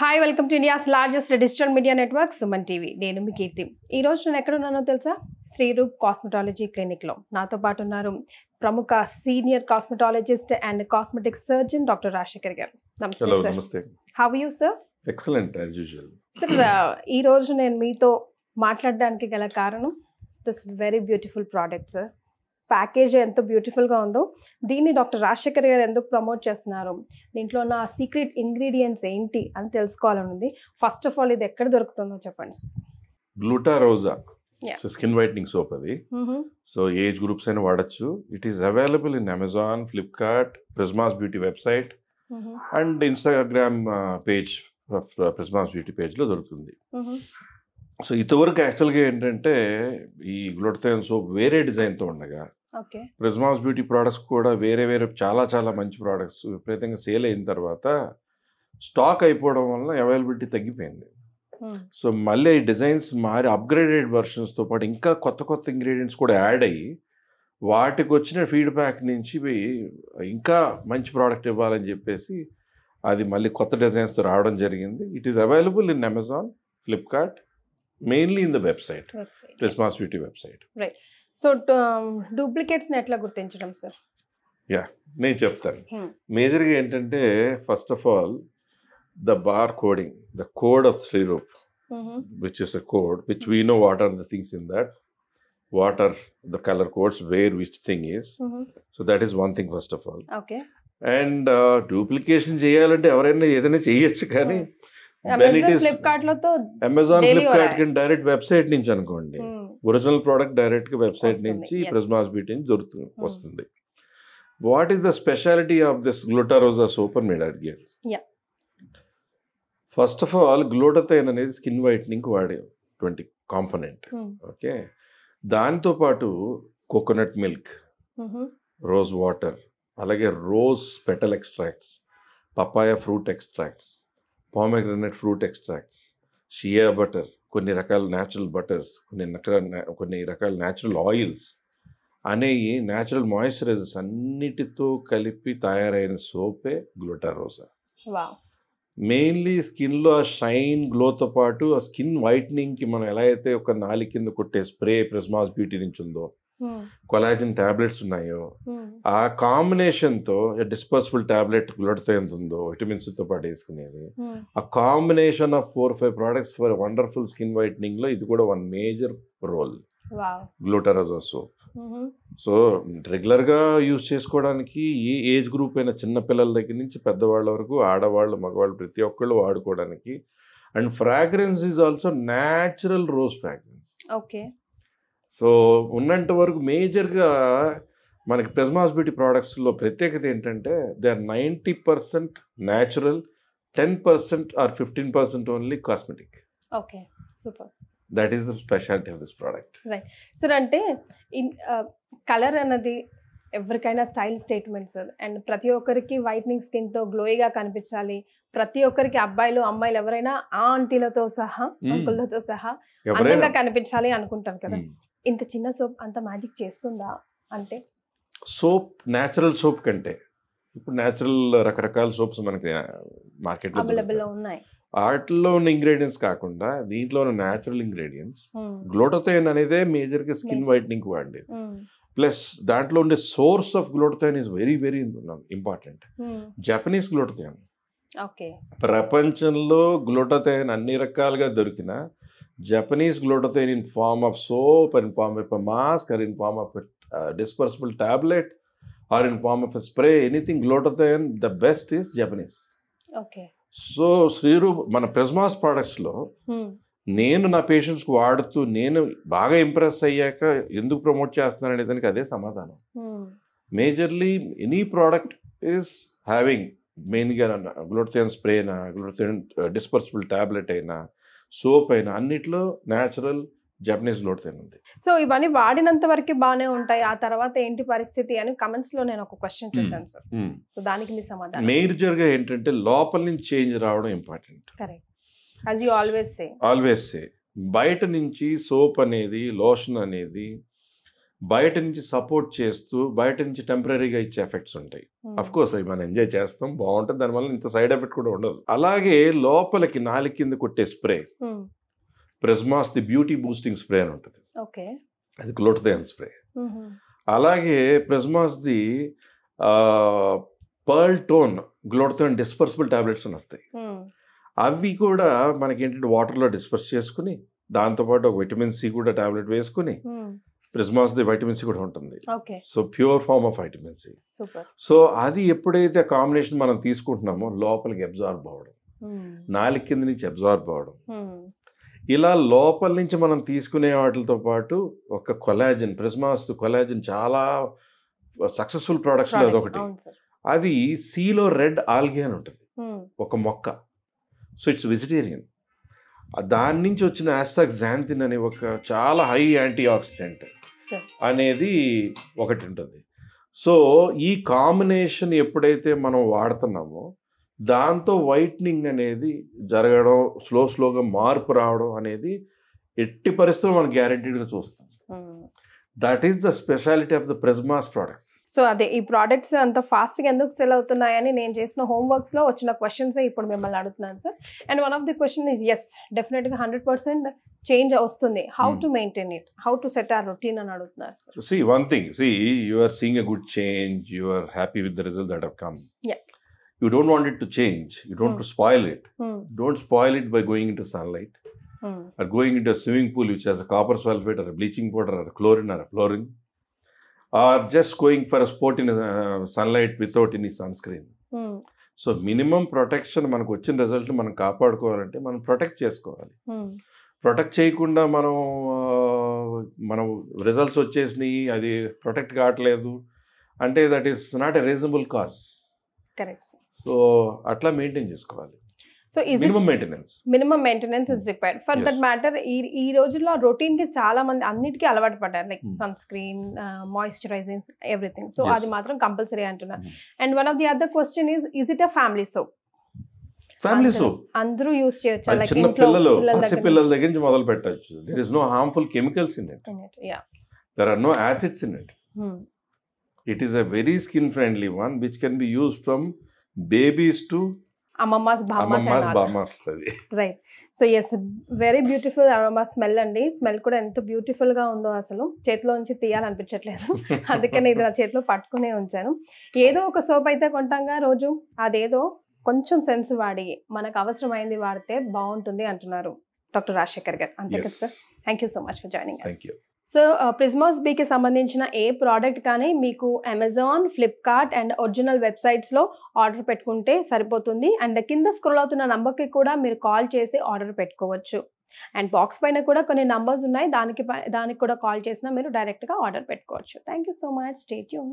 Hi welcome to India's largest digital media network Suman TV నేను మీ కీర్తి ఈరోజు నేను ఎక్కడున్నానో తెలుసా శ్రీరూప్ కాస్మెటాలజీ క్లినిక్లో నాతో పాటు ఉన్నారు ప్రముఖ senior cosmetologist and cosmetic surgeon doctor Rajasekhar గారు నమస్తే how you sir excellent sir ఈరోజు నేను మీతో మాట్లాడడానికి గల కారణం this very beautiful product sir package ఎంత బ్యూటిఫుల్గా ఉందో దీన్ని డాక్టర్ రాజశేఖర్ గారు ఎందుకు ప్రమోట్ చేస్తున్నారు దీంట్లో ఉన్న సీక్రెట్ ఇంగ్రీడియంట్స్ ఏంటి అని తెలుసుకోవాలని ఉంది ఫస్ట్ ఆఫ్ ఆల్ ఇది ఎక్కడ దొరుకుతుందో చెప్పండి గ్లూటారోజా స్కిన్ వైట్నింగ్ సోప్ అది సో ఏజ్ గ్రూప్స్ అయినా వాడచ్చు it is available in Amazon Flipkart Prismas beauty website and Instagram page Prismas beauty పేజ్లో దొరుకుతుంది సో ఇంతవరకు యాక్చువల్గా ఏంటంటే ఈ గ్లూటథైన్ సోప్ వేరే డిజైన్తో ఉండగా రిజ్మాన్స్ బ్యూటీ ప్రోడక్ట్స్ కూడా వేరే వేరే చాలా చాలా మంచి ప్రోడక్ట్స్ విపరీతంగా సేల్ అయిన తర్వాత స్టాక్ అయిపోవడం వల్ల అవైలబిలిటీ తగ్గిపోయింది సో మళ్ళీ ఈ డిజైన్స్ మారి అప్గ్రేడెడ్ వర్షన్స్తో పాటు ఇంకా కొత్త కొత్త ఇంగ్రీడియంట్స్ కూడా యాడ్ అయ్యి వాటికి వచ్చిన ఫీడ్బ్యాక్ నుంచి ఇంకా మంచి ప్రోడక్ట్ ఇవ్వాలని చెప్పేసి అది మళ్ళీ కొత్త డిజైన్స్తో రావడం జరిగింది it is available in Amazon Flipkart mainly in the website responsibility website right so duplicates ఎట్లా గుర్తించడం సార్ యా నేను చెప్తాను మేజర్గా ఏంటంటే first of all the bar coding the code of Shriroop which is a code which we know what are the things in that what are the colour codes where which thing is so that is one thing first of all and duplication చేయాలంటే ఎవరైనా ఏదైనా చేయొచ్చు కానీ Amazon Flipkart కి direct website నుంచి అనుకోండి original product direct గా website నుంచి ప్రిజ్మాస్ బీట్ నుంచి దొరుకుతుంది hmm. వస్తుంది what is the speciality of this గ్లూటారోజా సూపర్ అని మీరు ఫస్ట్ ఆఫ్ ఆల్ గ్లూటతైన్ అనేది skin whitening twenty component okay దాంతో పాటు కోకోనట్ మిల్క్ రోజ్ వాటర్ అలాగే rose petal extracts papaya fruit extracts pomegranate fruit extracts shea butter కొన్ని రకాల natural butters కొన్ని రకాల కొన్ని రకాల న్యాచురల్ ఆయిల్స్ అనేవి న్యాచురల్ మాయిశ్చరైజర్స్ అన్నిటితో కలిపి తయారైన సోపే గ్లూటారోజా మెయిన్లీ స్కిన్లో ఆ షైన్ గ్లోతో పాటు ఆ స్కిన్ వైట్నింగ్కి మనం ఎలా అయితే ఒక నాలి కింద కొట్టే స్ప్రే ప్రెస్మాస్ బ్యూటీ నుంచి ఉందో Hmm. కొలాజిన్ టాబ్లెట్స్ ఉన్నాయో hmm. ఆ కాంబినేషన్తో డిస్పోజబుల్ టాబ్లెట్ గ్లొడతో ఎంత ఉందో విటమిన్స్తో పాటు వేసుకునేది hmm. ఆ combination of four five products for wonderful skin వైట్నింగ్లో ఇది కూడా వన్ మేజర్ రోల్ గ్లూటరజో సోప్ mm-hmm. సో రెగ్యులర్గా యూజ్ చేసుకోవడానికి ఏ ఏజ్ గ్రూప్ అయినా చిన్న పిల్లల దగ్గర నుంచి పెద్దవాళ్ళ వరకు ఆడవాళ్ళు మగవాళ్ళు ప్రతి ఒక్కళ్ళు వాడుకోవడానికి and fragrance is also natural rose fragrance okay so ఉన్నంత వరకు మేజర్గా మనకి ప్రిజ్మాస్ బ్యూటీ ప్రోడక్ట్స్లో ప్రత్యేకత ఏంటంటే they are ninety percent natural ten percent or fifteen percent only cosmetic okay super that is the speciality of this product right sir అంటే colour అన్నది ఎవరికైనా స్టైల్ స్టేట్మెంట్ సార్ అండ్ ప్రతి ఒక్కరికి వైట్నింగ్ స్కిన్తో గ్లోయిగా కనిపించాలి ప్రతి ఒక్కరికి అబ్బాయిలు అమ్మాయిలు ఎవరైనా ఆ ఆంటీలతో సహా అంకుల్లతో సహా అందంగా కనిపించాలి అనుకుంటారు కదా ఇంత చిన్న సోప్ అంత మ్యాజిక్ చేస్తుందా అంటే సోప్ న్యాచురల్ సోప్ కంటే ఇప్పుడు న్యాచురల్ రకరకాల సోప్స్ మనకి మార్కెట్లో ఉన్నాయి వాటిలో ఉన్న ఇంగ్రీడియంట్స్ కాకుండా దీంట్లో ఉన్న న్యాచురల్ ఇంగ్రీడియంట్స్ గ్లోటోథైన్ అనేదే మేజర్గా స్కిన్ వైట్నింగ్ వాడేది ప్లస్ దాంట్లో ఉండే source of glutathione is very very important Japanese glutathione ప్రపంచంలో గ్లోటోథైన్ అన్ని రకాలుగా దొరికిన Japanese glutathione in form of soap in form of mask or in form of dispersible tablet or in form of spray anything glutathione the best is Japanese okay so Shriroop మన products లో hmm. నేను నా patients కు వాడుతూ నేను బాగా impress అయ్యాక ఎందుకు ప్రమోట్ చేస్తున్నాను అనే దానికి అదే సమాధానం majorly any product is having మెయిన్గా గ్లూటతైన్ స్ప్రేనా గ్లూటతైన్ డిస్పర్సిబుల్ టాబ్లెట్ అయినా సోప్ అయినా అన్నిట్లో న్యాచురల్ జపనీస్ లోడ్ తినండి సో ఇవన్నీ వాడినంత వరకు బాగానే ఉంటాయి ఆ తర్వాత ఏంటి పరిస్థితి అని కమెంట్స్ లో నేను ఒక క్వశ్చన్ చూసాను సార్ సో దానికి మీ సమాధానం మేజర్ గా ఏంటంటే లోపల నుంచి చేంజ్ రావడం important correct you always say always say బయట నుంచి సోప్ అనేది లోషన్ అనేది బయట నుంచి సపోర్ట్ చేస్తూ బయట నుంచి టెంపరీగా ఇచ్చే ఎఫెక్ట్స్ ఉంటాయి అఫ్ కోర్స్ అవి మనం ఎంజాయ్ చేస్తాం బాగుంటుంది దానివల్ల ఇంత సైడ్ ఎఫెక్ట్ కూడా ఉండదు అలాగే లోపలికి నాలుగు కింద కొట్టే spray Prismas the beauty boosting spray అని ఉంటుంది అది క్లోటదయన్ స్ప్రే అలాగే Prismas the pearl tone glutathione dispersible tablets అని వస్తాయి అవి కూడా మనకి ఏంటంటే వాటర్లో డిస్పర్స్ చేసుకుని దాంతోపాటు ఒక విటమిన్ సి కూడా టాబ్లెట్ వేసుకుని ప్రిస్మాస్ ది వైటమిన్ సి కూడా ఉంటుంది so pure form of vitamin C so అది ఎప్పుడైతే కాంబినేషన్ మనం తీసుకుంటున్నామో లోపలికి అబ్జార్బ్ అవ్వడం నాలుగు కింద నుంచి అబ్జార్బ్ అవ్వడం ఇలా లోపల నుంచి మనం తీసుకునే వాటితో పాటు ఒక కొలాజిన్ ప్రిస్మాస్ కొలాజిన్ చాలా సక్సెస్ఫుల్ ప్రొడక్షన్ అదొకటి అది సీలో రెడ్ ఆల్గే అని ఉంటుంది ఒక మొక్క సో ఇట్స్ వెజిటేరియన్ దాని నుంచి వచ్చిన జాంతిన్ అనే ఒక చాలా హై యాంటీ ఆక్సిడెంట్ అనేది ఒకటి ఉంటుంది సో ఈ కాంబినేషన్ ఎప్పుడైతే మనం వాడుతున్నామో దాంతో వైట్నింగ్ అనేది జరగడం స్లో స్లోగా మార్పు రావడం అనేది ఎట్టి పరిస్థితుల్లో మనం గ్యారంటీడ్గా చూస్తాం that is the speciality of the Prismas products so అదే ఈ ప్రోడక్ట్స్ అంత ఫాస్ట్గా ఎందుకు సెల్ అవుతున్నాయని నేను చేసిన లో వచ్చిన క్వశ్చన్స్ ఇప్పుడు మిమ్మల్ని అడుగుతున్నాను sir and one of the question is as డెఫినెట్గా హండ్రెడ్ పర్సెంట్ చేంజ్ వస్తుంది how to maintain it how to set our routine అని అడుగుతున్నారు sir see one thing see you are seeing a good change you are happy with the result that have come you don't want it to change you don't to spoil it don't spoil it by going into sunlight or going into a swimming pool which has a copper sulfate or a bleaching powder or a chlorine or a fluorine, or just going for a sport in a, uh, sunlight without any sunscreen. Mm. So minimum protection మనకు వచ్చిన result మనం కాపాడుకోవాలంటే మనం protect చేసుకోవాలి protect చేయకుండా మనం మనం results వచ్చేసినాయి అది ప్రొటెక్ట్ కావట్లేదు అంటే that is not a reasonable cause so అట్లా మెయింటైన్ చేసుకోవాలి so is minimum maintenance minimum maintenance is required for that matter ఈ ఈ రోజుల్లో కి చాలా మంది అన్నిటికీ అలవాటు పడ్డారు like sunscreen moisturising everything so అది మాత్రం కంపల్సరీ అంటున్నారు and one of the other question is is it a family soap family soap అందరూ యూస్ చేయొచ్చు లైక్ చిన్న పిల్లలు పిల్లల దగ్గర నుంచి మొదలు పెట్టచ్చు there is no harmful chemicals in it there are no acids in it it a very skin friendly one which can be use from babies to అమ్మమ్మాస్ బామర్స్ right so yes very beautiful అమ్మమ్మ smell అండి smell కూడా ఎంత beautiful గా ఉందో అసలు చేతిలో నుంచి తీయాలనిపించట్లేదు అందుకని ఇది నా చేతిలో పట్టుకునే ఉంచాను ఏదో ఒక సోప్ అయితే కొంటాంగా రోజు అదేదో కొంచెం సెన్స్ వాడి మనకు అవసరమైంది వాడితే బాగుంటుంది అంటున్నారు డాక్టర్ రాజశేఖర్ గారు అంతే కదా sir thank you so much for joining thank so Prismas బీకి సంబంధించిన ఏ ప్రోడక్ట్ కానీ మీకు అమెజాన్ ఫ్లిప్కార్ట్ అండ్ ఒరిజినల్ వెబ్సైట్స్లో ఆర్డర్ పెట్టుకుంటే సరిపోతుంది అండ్ కింద స్క్రోల్ అవుతున్న నెంబర్కి కూడా మీరు కాల్ చేసి ఆర్డర్ పెట్టుకోవచ్చు అండ్ బాక్స్ పైన కూడా కొన్ని నంబర్స్ ఉన్నాయి దానికి దానికి కూడా కాల్ చేసినా మీరు డైరెక్ట్గా ఆర్డర్ పెట్టుకోవచ్చు థ్యాంక్ యూ సో మచ్ స్టేట్ యూ